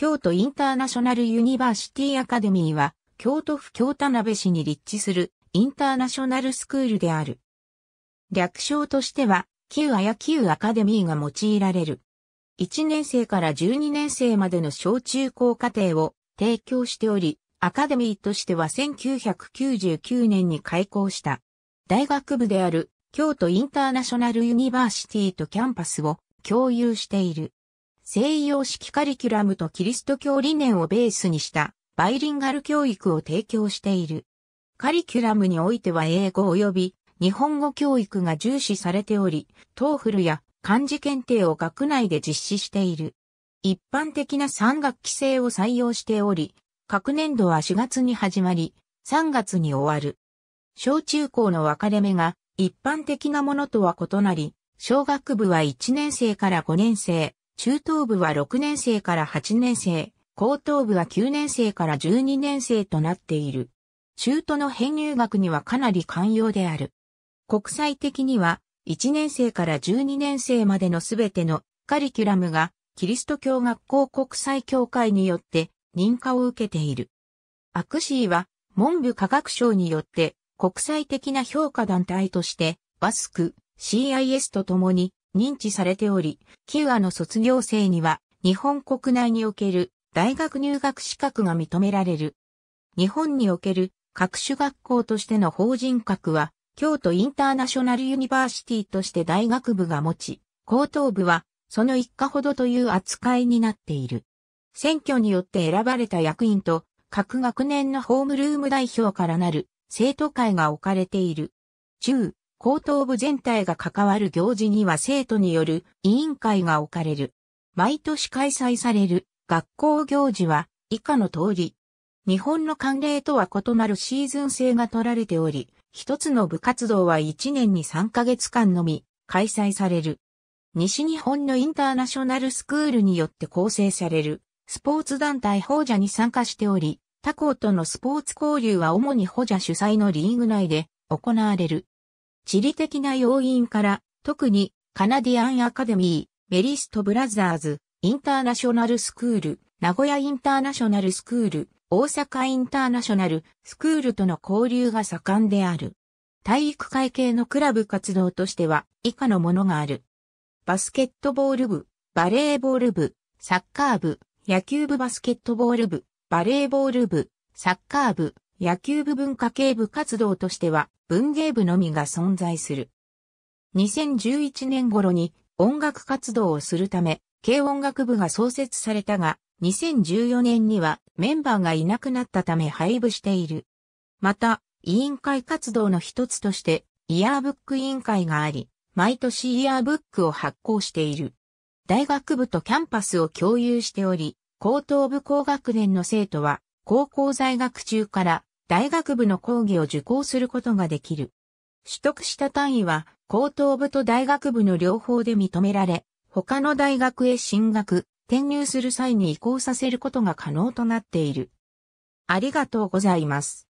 京都インターナショナルユニバーシティアカデミーは、京都府京田辺市に立地するインターナショナルスクールである。略称としては、旧アや旧アカデミーが用いられる。1年生から12年生までの小中高課程を提供しており、アカデミーとしては1999年に開校した。大学部である京都インターナショナルユニバーシティとキャンパスを共有している。西洋式カリキュラムとキリスト教理念をベースにしたバイリンガル教育を提供している。カリキュラムにおいては英語及び日本語教育が重視されており、トーフルや漢字検定を学内で実施している。一般的な産学期制を採用しており、各年度は4月に始まり、3月に終わる。小中高の分かれ目が一般的なものとは異なり、小学部は1年生から5年生、中等部は6年生から8年生、高等部は9年生から12年生となっている。中途の編入学にはかなり寛容である。国際的には、1年生から12年生までのすべてのカリキュラムが、キリスト教学校国際協会によって認可を受けている。アクシーは、文部科学省によって国際的な評価団体として、バスク、CIS と共に認知されており、キュアの卒業生には日本国内における大学入学資格が認められる。日本における各種学校としての法人格は、京都インターナショナルユニバーシティとして大学部が持ち、高等部はその一家ほどという扱いになっている。選挙によって選ばれた役員と各学年のホームルーム代表からなる生徒会が置かれている。中、高等部全体が関わる行事には生徒による委員会が置かれる。毎年開催される学校行事は以下の通り。日本の慣例とは異なるシーズン制が取られており、一つの部活動は1年に3ヶ月間のみ開催される。西日本のインターナショナルスクールによって構成されるスポーツ団体保者に参加しており、他校とのスポーツ交流は主に保者主催のリーグ内で行われる。地理的な要因から、特にカナディアンアカデミー、メリストブラザーズ、インターナショナルスクール、名古屋インターナショナルスクール、大阪インターナショナルスクールとの交流が盛んである。体育会系のクラブ活動としては以下のものがある。バスケットボール部、バレーボール部、サッカー部、野球部バスケットボール部、バレーボール部、サッカー部、野球部文化系部活動としては文芸部のみが存在する。2011年頃に音楽活動をするため、軽音楽部が創設されたが、2014年にはメンバーがいなくなったため廃部している。また、委員会活動の一つとして、イヤーブック委員会があり、毎年イヤーブックを発行している。大学部とキャンパスを共有しており、高等部高学年の生徒は、高校在学中から大学部の講義を受講することができる。取得した単位は高等部と大学部の両方で認められ、他の大学へ進学、転入する際に移行させることが可能となっている。ありがとうございます。